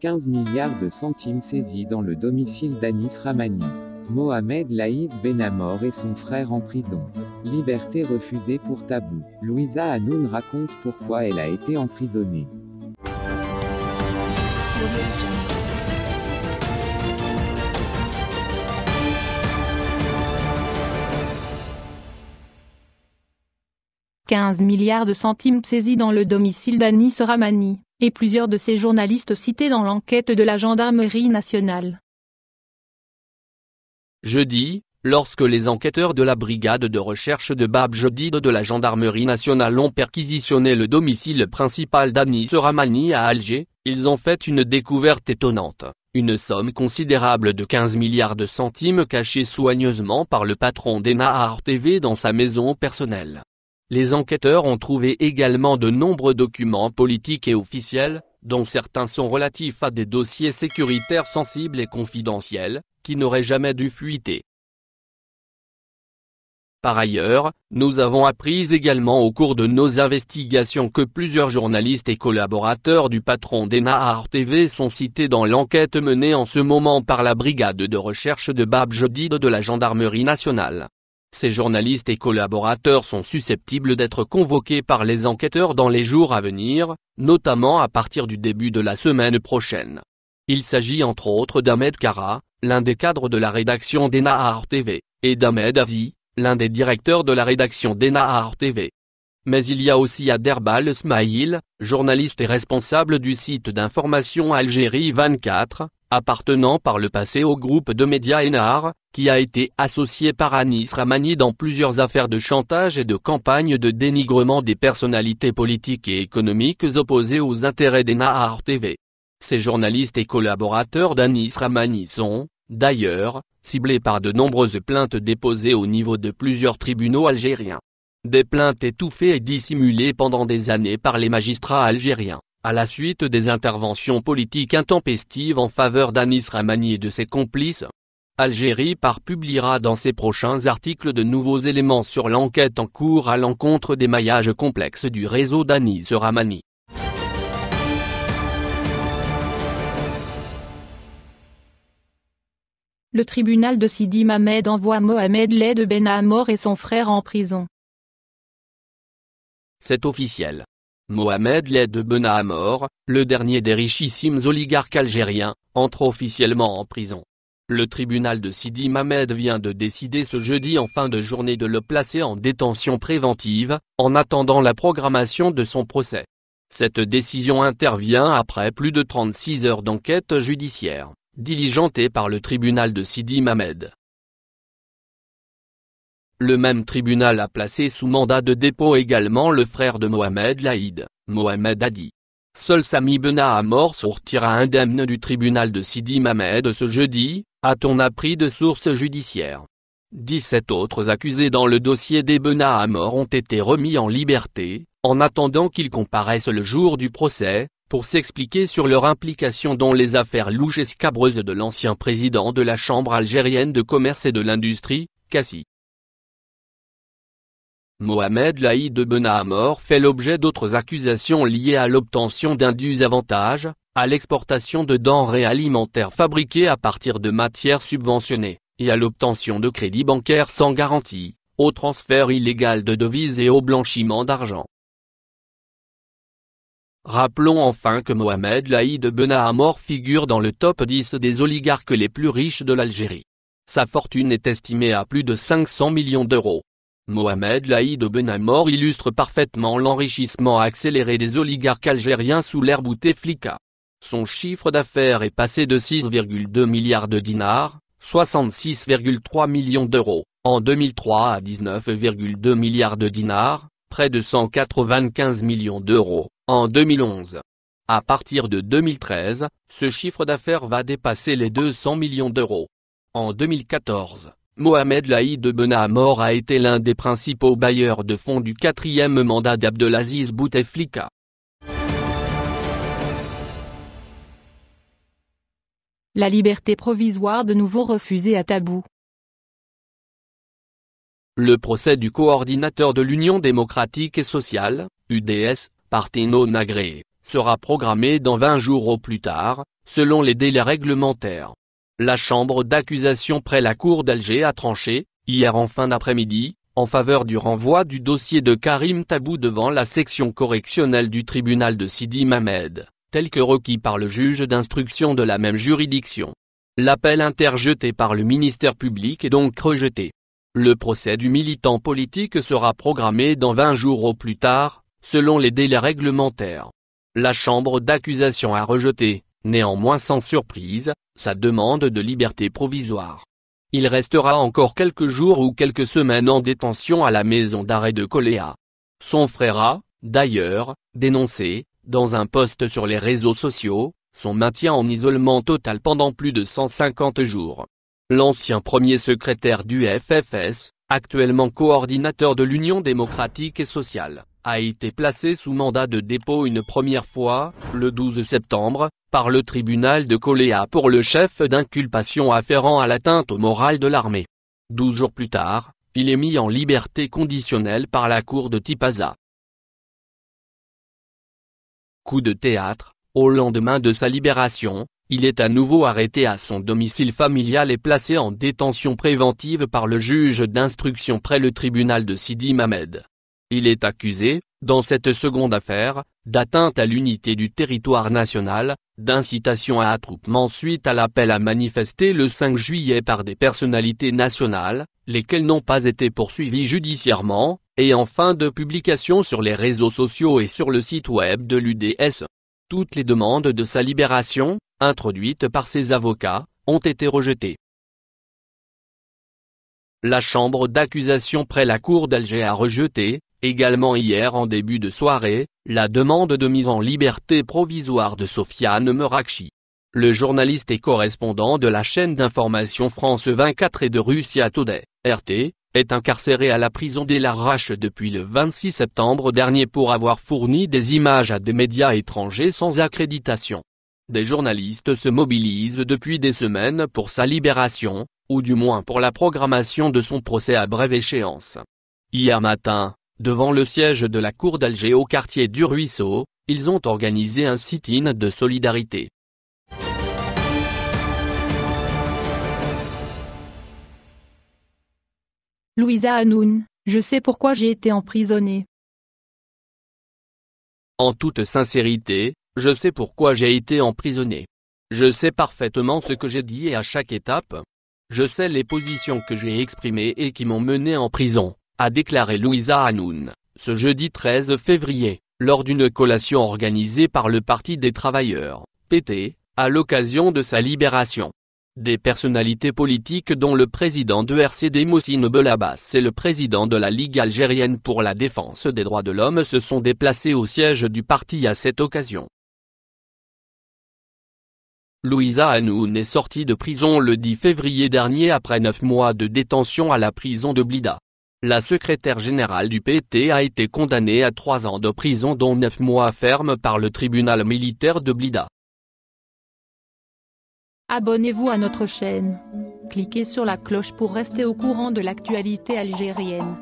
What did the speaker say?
15 milliards de centimes saisis dans le domicile d'Anis Ramani. Mohamed Laïd Benamor et son frère en prison. Liberté refusée pour tabou. Louisa Hanoun raconte pourquoi elle a été emprisonnée. « 15 milliards de centimes saisis dans le domicile d'Anis Ramani » et plusieurs de ces journalistes cités dans l'enquête de la gendarmerie nationale. Jeudi, lorsque les enquêteurs de la brigade de recherche de Bab Jodid de la gendarmerie nationale ont perquisitionné le domicile principal d'Anis Ramani à Alger, ils ont fait une découverte étonnante. Une somme considérable de 15 milliards de centimes cachée soigneusement par le patron d'Enaar TV dans sa maison personnelle. Les enquêteurs ont trouvé également de nombreux documents politiques et officiels, dont certains sont relatifs à des dossiers sécuritaires sensibles et confidentiels, qui n'auraient jamais dû fuiter. Par ailleurs, nous avons appris également au cours de nos investigations que plusieurs journalistes et collaborateurs du patron d'Enahar TV sont cités dans l'enquête menée en ce moment par la brigade de recherche de Bab-Jodid de la gendarmerie nationale ces journalistes et collaborateurs sont susceptibles d'être convoqués par les enquêteurs dans les jours à venir, notamment à partir du début de la semaine prochaine. Il s'agit entre autres d'Ahmed Kara, l'un des cadres de la rédaction d'Enaar TV, et d'Ahmed Azi, l'un des directeurs de la rédaction d'Enaar TV. Mais il y a aussi Aderbal Smail, journaliste et responsable du site d'information Algérie 24, appartenant par le passé au groupe de médias Enar, qui a été associé par Anis Ramani dans plusieurs affaires de chantage et de campagne de dénigrement des personnalités politiques et économiques opposées aux intérêts d'Enar TV. Ces journalistes et collaborateurs d'Anis Ramani sont, d'ailleurs, ciblés par de nombreuses plaintes déposées au niveau de plusieurs tribunaux algériens. Des plaintes étouffées et dissimulées pendant des années par les magistrats algériens. À la suite des interventions politiques intempestives en faveur d'Anis Ramani et de ses complices, Algérie par publiera dans ses prochains articles de nouveaux éléments sur l'enquête en cours à l'encontre des maillages complexes du réseau d'Anis Ramani. Le tribunal de Sidi Mamed envoie Mohamed Led Ben Amor et son frère en prison. C'est officiel. Mohamed Led Benahamor, le dernier des richissimes oligarques algériens, entre officiellement en prison. Le tribunal de Sidi Mamed vient de décider ce jeudi en fin de journée de le placer en détention préventive, en attendant la programmation de son procès. Cette décision intervient après plus de 36 heures d'enquête judiciaire, diligentée par le tribunal de Sidi Mamed. Le même tribunal a placé sous mandat de dépôt également le frère de Mohamed Laïd, Mohamed Hadi. Seul Sami Benahamor sortira indemne du tribunal de Sidi Mamed ce jeudi, a-t-on appris de sources judiciaires. 17 autres accusés dans le dossier des Benahamor ont été remis en liberté, en attendant qu'ils comparaissent le jour du procès, pour s'expliquer sur leur implication dans les affaires louches et scabreuses de l'ancien président de la Chambre algérienne de commerce et de l'industrie, Cassie. Mohamed Laïd Benahamor fait l'objet d'autres accusations liées à l'obtention d'indus avantages, à l'exportation de denrées alimentaires fabriquées à partir de matières subventionnées, et à l'obtention de crédits bancaires sans garantie, au transfert illégal de devises et au blanchiment d'argent. Rappelons enfin que Mohamed Laïd Benahamor figure dans le top 10 des oligarques les plus riches de l'Algérie. Sa fortune est estimée à plus de 500 millions d'euros. Mohamed Laïd Benamor illustre parfaitement l'enrichissement accéléré des oligarques algériens sous l'ère Bouteflika. Son chiffre d'affaires est passé de 6,2 milliards de dinars, 66,3 millions d'euros, en 2003 à 19,2 milliards de dinars, près de 195 millions d'euros, en 2011. À partir de 2013, ce chiffre d'affaires va dépasser les 200 millions d'euros. En 2014, Mohamed Laïd Benamor a été l'un des principaux bailleurs de fonds du quatrième mandat d'Abdelaziz Bouteflika. La liberté provisoire de nouveau refusée à Tabou. Le procès du coordinateur de l'Union démocratique et sociale, UDS, parti non sera programmé dans 20 jours au plus tard, selon les délais réglementaires. La chambre d'accusation près la cour d'Alger a tranché, hier en fin d'après-midi, en faveur du renvoi du dossier de Karim Tabou devant la section correctionnelle du tribunal de Sidi Mamed, tel que requis par le juge d'instruction de la même juridiction. L'appel interjeté par le ministère public est donc rejeté. Le procès du militant politique sera programmé dans 20 jours au plus tard, selon les délais réglementaires. La chambre d'accusation a rejeté, Néanmoins sans surprise, sa demande de liberté provisoire. Il restera encore quelques jours ou quelques semaines en détention à la maison d'arrêt de Coléa. Son frère a, d'ailleurs, dénoncé, dans un poste sur les réseaux sociaux, son maintien en isolement total pendant plus de 150 jours. L'ancien premier secrétaire du FFS, actuellement coordinateur de l'Union démocratique et sociale, a été placé sous mandat de dépôt une première fois, le 12 septembre, par le tribunal de Coléa pour le chef d'inculpation afférent à l'atteinte au moral de l'armée. Douze jours plus tard, il est mis en liberté conditionnelle par la cour de Tipaza. Coup de théâtre, au lendemain de sa libération, il est à nouveau arrêté à son domicile familial et placé en détention préventive par le juge d'instruction près le tribunal de Sidi Mamed. Il est accusé, dans cette seconde affaire, d'atteinte à l'unité du territoire national, d'incitation à attroupement suite à l'appel à manifester le 5 juillet par des personnalités nationales, lesquelles n'ont pas été poursuivies judiciairement, et enfin de publication sur les réseaux sociaux et sur le site web de l'UDS. Toutes les demandes de sa libération, introduites par ses avocats, ont été rejetées. La chambre d'accusation près la cour d'Alger a rejeté, Également hier en début de soirée, la demande de mise en liberté provisoire de Sofiane Merakchi. Le journaliste et correspondant de la chaîne d'information France 24 et de Russia Today, RT, est incarcéré à la prison des depuis le 26 septembre dernier pour avoir fourni des images à des médias étrangers sans accréditation. Des journalistes se mobilisent depuis des semaines pour sa libération, ou du moins pour la programmation de son procès à brève échéance. Hier matin, Devant le siège de la Cour d'Alger au quartier du Ruisseau, ils ont organisé un sit-in de solidarité. Louisa Hanoun, je sais pourquoi j'ai été emprisonnée. En toute sincérité, je sais pourquoi j'ai été emprisonnée. Je sais parfaitement ce que j'ai dit à chaque étape. Je sais les positions que j'ai exprimées et qui m'ont menée en prison a déclaré Louisa Hanoun, ce jeudi 13 février, lors d'une collation organisée par le Parti des travailleurs, PT, à l'occasion de sa libération. Des personnalités politiques dont le président de RCD Moussine Belabas et le président de la Ligue algérienne pour la défense des droits de l'homme se sont déplacés au siège du parti à cette occasion. Louisa Hanoun est sortie de prison le 10 février dernier après neuf mois de détention à la prison de Blida. La secrétaire générale du PT a été condamnée à trois ans de prison dont neuf mois ferme par le tribunal militaire de Blida. Abonnez-vous à notre chaîne. Cliquez sur la cloche pour rester au courant de l'actualité algérienne.